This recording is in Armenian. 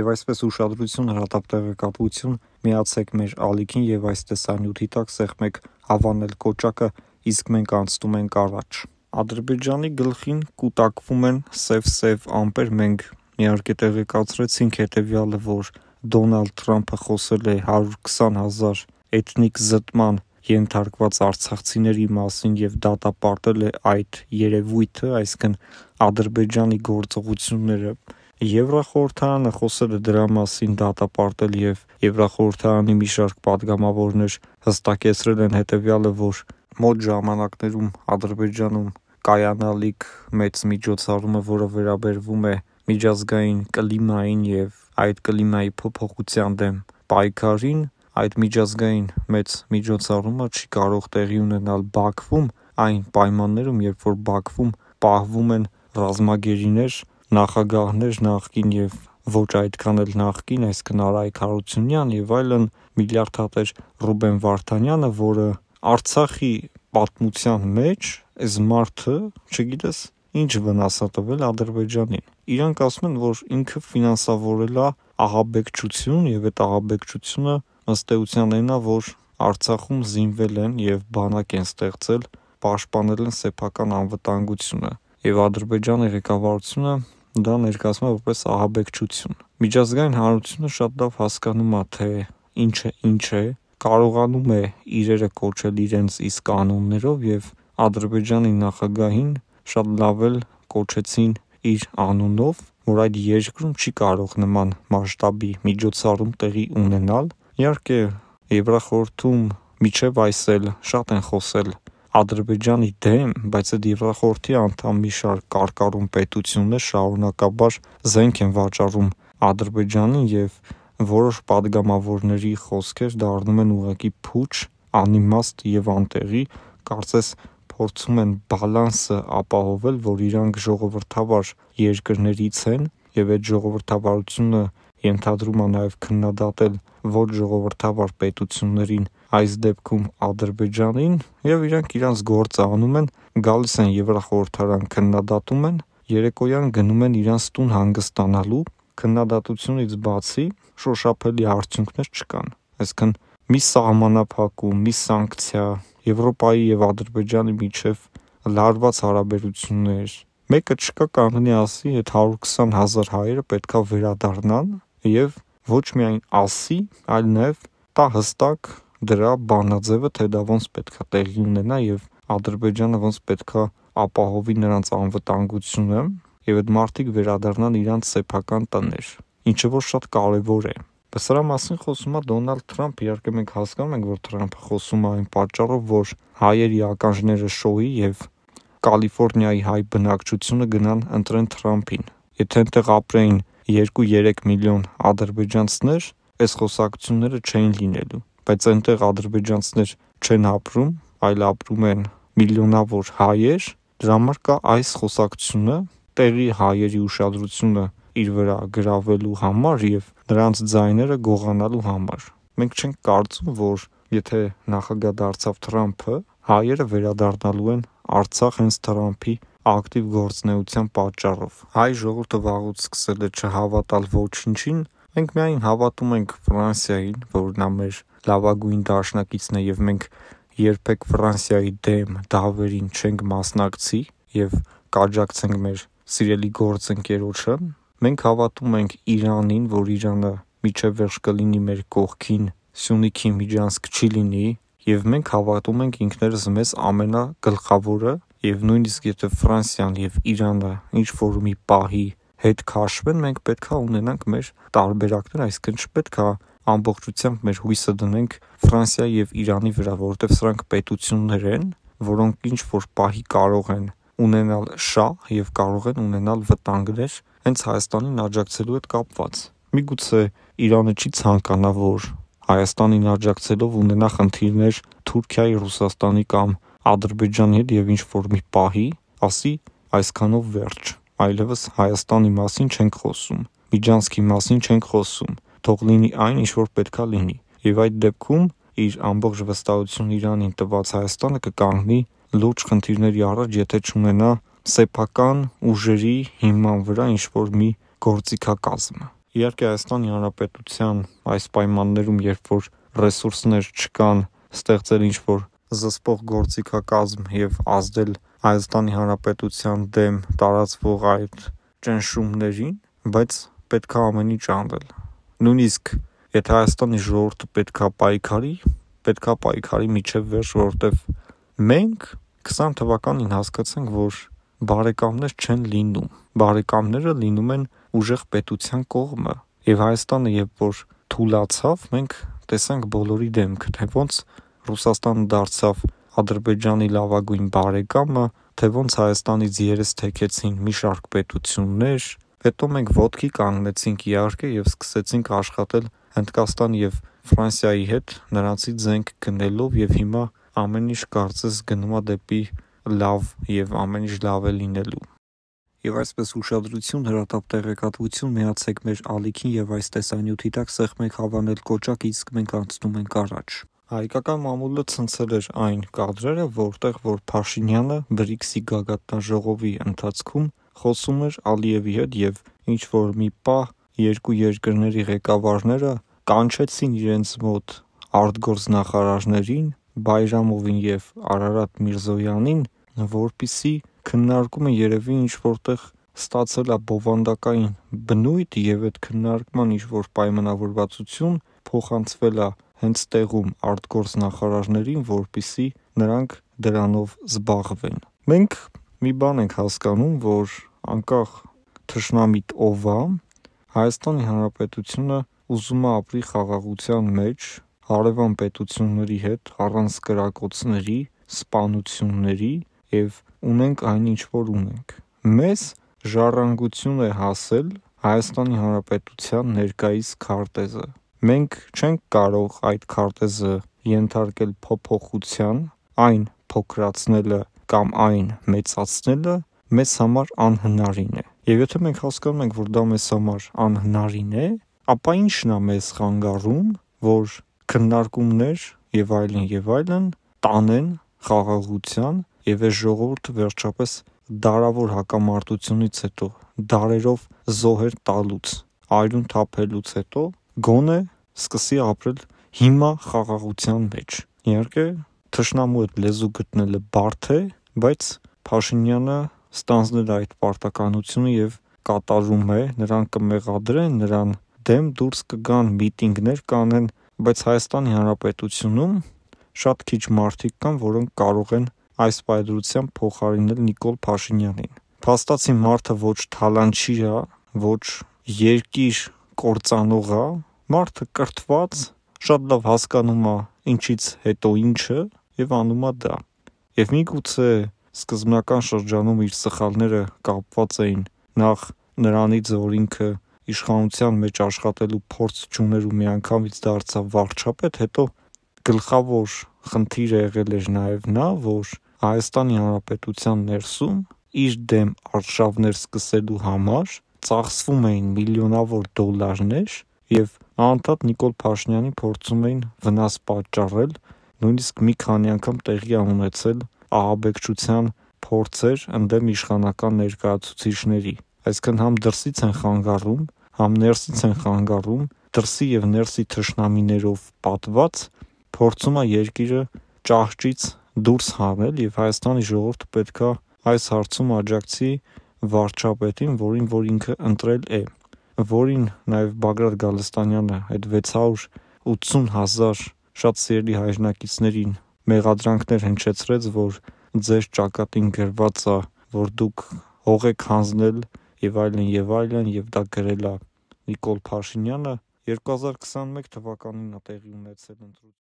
Եվ այսպես ուշադրություն, հրատապ տեղեկատվություն, միացեք մեր ալիքին եւ այս տեսանյութի տակ սեղմեք հավանել կոճակը, իսկ մենք անցնում ենք առաջ։ Ադրբեջանի գլխին կուտակվում են սև-սև ամպեր, մենք իհարկե տեղեկացրեցինք հետեւյալը, որ Դոնալդ Թրամփը խոսել է 120.000 էթնիկ զտման ենթարկված արցախցիների մասին եւ դատապարտել է այդ երևույթը, այսինքն Ադրբեջանի գործողությունները Եվրախորհրդանը խոսել է դրա մասին դատապարտել եւ Եվրախորհրդանի մի շարք падգամավորներ հստակեցրել են հետեւյալը, որ մոտ ժամանակներում Ադրբեջանում կայանալիք մեծ միջոցառումը, որը վերաբերվում է միջազգային կլիմային եւ այդ կլիմայի փոփոխության դեմ պայքարին, այդ միջազգային մեծ միջոցառումը չի կարող տեղի ունենալ Բաքվում այն պայմաններում, երբ որ Բաքվում պահվում են ռազմագերիներ նախագահներ նախկին եւ ոչ այդքան էլ նախկին էս Կնարայք Հարությունյան եւ այլն միլիարդ հատեր Ռուբեն Վարդանյանը, որը Արցախի պատմության մեջ այս մարդը, չգիտես, ինչ վնաս է տվել Ադրբեջանին։ Իրանք ասում են, որ ինքը ֆինանսավորել է աղաբեկչություն եւ այդ աղաբեկչությունը ըստ էության այնա, որ Արցախում զինվել են եւ բանակ են ստեղծել, պաշտպանել են սեփական անվտանգությունը։ Եվ Ադրբեջանի ղեկավարությունը դա ներկայացնում է որպես ահաբեկչություն։ Միջազգային հանրությունը շատ լավ հասկանում է, թե ինչը ինչ է, կարողանում է իրերը կոչել իրենց իսկ կանոններով եւ Ադրբեջանի նախագահին շատ լավ էլ կոչեցին իր անունով, որ այդ երկրում չի կարող նման մասշտաբի միջոցառում տեղի ունենալ։ Իհարկե, Եվրախորհրդում միջև այսել շատ են խոսել Ադրբեջանի դեմ, բայց այդ Եվրախորհրդի անդամ մի շարք կարկառուն պետություններ շարունակաբար զենք են վաճառում Ադրբեջանին եւ որոշ падգամավորների խոսքեր դառնում են ուղղակի փուչ, անիմաստ եւ անտեղի, կարծես փորձում են բալանսը ապահովել, որ իրանք ժողովրդավար երկրներից են եւ այդ ժողովրդավարությունը ենթադրում է նաեւ քննադատել ոչ ժողովրդավար պետություններին այս դեպքում Ադրբեջանին եւ իրանք իրանց գործը անում են, գալիս են Եվրախորհրդարան քննադատում են, երեկոյան գնում են իրանց տուն հանգստանալու, քննադատությունից բացի շոշափելի արդյունքներ չկան։ Այսինքն մի սահմանափակում, մի սանկցիա Եվրոպայի եւ Ադրբեջանի միջև լարված հարաբերություններ։ Մեկը չկա կանգնի ասի, այդ 120.000 հայերը պետքա վերադառնան եւ ոչ միայն ասի, այլ նաեւ տա հստակ դրա բանաձևը, թե դա ոնց պետքա տեղի ունենա եւ Ադրբեջանը ոնց պետքա ապահովի նրանց անվտանգությունը եւ այդ մարդիկ վերադառնան իրանց սեփական տներ, ինչը որ շատ կարեւոր է։ Բայց սրա մասին խոսում է Դոնալդ Թրամփ, իհարկե մենք հասկանում ենք, որ Թրամփը խոսում է այն պատճառով, որ հայերի ականջները շոյի եւ Կալիֆոռնիայի հայ բնակչությունը գնան ընտրեն Թրամփին։ Եթե այնտեղ ապրեին 2-3 միլիոն ադրբեջանցիներ, այս խոսակցությունները չէին լինելու բայց այնտեղ ադրբեջանցներ չեն ապրում, այլ ապրում են միլիոնավոր հայեր, դրա համար կա այս խոսակցությունը տեղի հայերի ուշադրությունը իր վրա գրավելու համար եւ նրանց ձայները գողանալու համար։ Մենք չենք կարծում, որ եթե նախագահ դարձավ Թրամփը, հայերը վերադառնալու են Արցախ հենց Թրամփի ակտիվ գործնեության պատճառով։ Հայ ժողովուրդը վաղուց սկսել է չհավատալ ոչնչին, ոչ Մենք միայն հավատում ենք Ֆրանսիային, որ նա մեր լավագույն դաշնակիցն է եւ մենք երբեք Ֆրանսիայի դեմ դավերին չենք մասնակցի եւ կաջակցենք մեր սիրելի գործընկերոջը։ Մենք հավատում ենք Իրանին, որ Իրանը միջև վերջ կլինի մեր կողքին, Սյունիքի միջանցք չի լինի եւ մենք հավատում ենք ինքներս մեզ ամենագլխավորը եւ նույնիսկ եթե Ֆրանսիան եւ Իրանը ինչ որ մի պահի հետ քաշվեն, մենք պետքա ունենանք մեր տարբերակներ, այսինքն չպետքա ամբողջությամբ մեր հույսը դնենք Ֆրանսիա եւ Իրանի վրա, որովհետեւ սրանք պետություններ են, որոնք ինչ որ պահի կարող են ունենալ շահ եւ կարող են ունենալ վտանգներ հենց Հայաստանին աջակցելու հետ կապված։ Միգուցե Իրանը չի ցանկանա, որ Հայաստանին աջակցելով ունենա խնդիրներ Թուրքիայի, Ռուսաստանի կամ Ադրբեջանի հետ եւ ինչ որ մի պահի ասի այսքանով վերջ այլևս Հայաստանի մասին չենք խոսում, Բիջանսկի մասին չենք խոսում, թող լինի այն, ինչ որ պետքա լինի։ Եվ այդ դեպքում իր ամբողջ վստահությունն Իրանին տված Հայաստանը կկանգնի լուրջ խնդիրների առաջ, եթե չունենա սեփական ուժերի հիման վրա ինչ որ մի գործիքակազմ։ Իհարկե Հայաստանի Հանրապետության այս պայմաններում, երբ որ ռեսուրսներ չկան ստեղծել ինչ որ զսպող գործիքակազմ եւ ազդել Հայաստանի Հանրապետության դեմ տարածվող այդ ճնշումներին, բայց պետքա ամենի ճանդել։ Նույնիսկ եթե Հայաստանի ժողովուրդը պետքա պայքարի, պետքա պայքարի միջև վերջ, որովհետեւ մենք 20 թվականին հասկացանք, որ բարեկամներ չեն լինում։ Բարեկամները լինում են ուժեղ պետության կողմը։ Եվ Հայաստանը երբ որ թուլացավ, մենք տեսանք բոլորի դեմքը, թե ոնց Ռուսաստանը դարձավ Ադրբեջանի լավագույն բարեկամը, թե ոնց Հայաստանից երես թեքեցին մի շարք պետություններ, հետո մենք ոդկի կանգնեցինք իհարկե եւ սկսեցինք աշխատել Հնդկաստան եւ Ֆրանսիայի հետ, նրանցից զենք գնելով եւ հիմա ամեն ինչ կարծես գնում է դեպի լավ եւ ամեն ինչ լավ է լինելու։ Եվ այսպես ուշադրություն հրատապ տեղեկատվություն միացեք մեր ալիքին եւ այս տեսանյութի տակ սեղմեք հավանել կոճակ, իսկ մենք անցնում ենք առաջ։ Հայկական մամուլը ցնցել էր այն կադրերը, որտեղ որ Փաշինյանը BRICS-ի գագաթնաժողովի ընթացքում խոսում էր Ալիևի հետ եւ ինչ որ մի պահ երկու երկրների ղեկավարները կանչեցին իրենց մոտ արտգործնախարարներին Բայրամովին եւ Արարատ Միրզոյանին, որpիսի քննարկումը երևի ինչ որտեղ ստացել է բովանդակային բնույթ եւ այդ քննարկման ինչ որ պայմանավորվածություն փոխանցվել է հենց տեղում արտգործնախարարներին, որպիսի նրանք դրանով զբաղվեն։ Մենք մի բան ենք հասկանում, որ անկախ թշնամիտ ով է, Հայաստանի Հանրապետությունը ուզում է ապրի խաղաղության մեջ, հարևան պետությունների հետ առանց կրակոցների, սպանությունների եւ ունենք այն ինչ որ ունենք։ Մեզ ժառանգություն է հասել Հայաստանի Հանրապետության ներկայիս քարտեզը, Մենք չենք կարող այդ քարտեզը ենթարկել փոփոխության, այն փոքրացնելը կամ այն մեծացնելը մեզ համար անհնարին է։ Եվ եթե մենք հասկանում ենք, որ դա մեզ համար անհնարին է, ապա ի՞նչն է մեզ խանգարում, որ քննարկումներ եւ այլն եւ այլն տանեն խաղաղության եւ այս ժողովուրդը վերջապես դարավոր հակամարտությունից հետո, դարերով զոհեր տալուց, այրուն թափելուց հետո գոնե սկսի ապրել հիմա խաղաղության մեջ։ Իհարկե, թշնամու այդ լեզու գտնելը բարդ է, բայց Փաշինյանը ստանձնել այդ պարտականությունը եւ կատարում է, նրան կմեղադրեն, նրան դեմ դուրս կգան միտինգներ կանեն, բայց Հայաստանի Հանրապետությունում շատ քիչ մարդիկ կան, որոնք կարող են այս պայդրությամբ փոխարինել Նիկոլ Փաշինյանին։ Փաստացի մարդը ոչ թալանչի է, ոչ երկիր կործանող է, մարդը կրթված, շատ լավ հասկանում է ինչից հետո ինչը եւ անում է դա։ Եվ միգուցե սկզբնական շրջանում իր սխալները կապված էին նախ նրանից, որ ինքը իշխանության մեջ աշխատելու փորձ չուներ ու միանգամից դարձավ վարչապետ, հետո գլխավոր խնդիրը եղել էր նաև նա, որ Հայաստանի Հանրապետության ներսում իր դեմ արշավներ սկսելու համար ծախսվում էին միլիոնավոր դոլարներ եւ անդադ Նիկոլ Փաշինյանի փորձում էին վնաս պատճառել, նույնիսկ մի քանի անգամ տեղի ունեցել ահաբեկչության փորձեր ընդդեմ իշխանական ներկայացուցիչների։ Այսինքն համ դրսից են խանգարում, համ ներսից են խանգարում, դրսի եւ ներսի թշնամիներով պատված փորձում է երկիրը ճահճից դուրս հանել եւ Հայաստանի ժողովուրդը պետքա այս հարցում աջակցի վարչապետին, որին որ ինքը ընտրել է, որին նաև Բագրատ Գալստանյանը այդ 680.000 շատ սիրելի հայրենակիցներին մեղադրանքներ հնչեցրեց, որ ձեր ճակատին գրված է, որ դուք հող եք հանձնել եւ այլն եւ այլն եւ դա գրել է Նիկոլ Փաշինյանը 2021 թվականին է տեղի ունեցել ընտրություն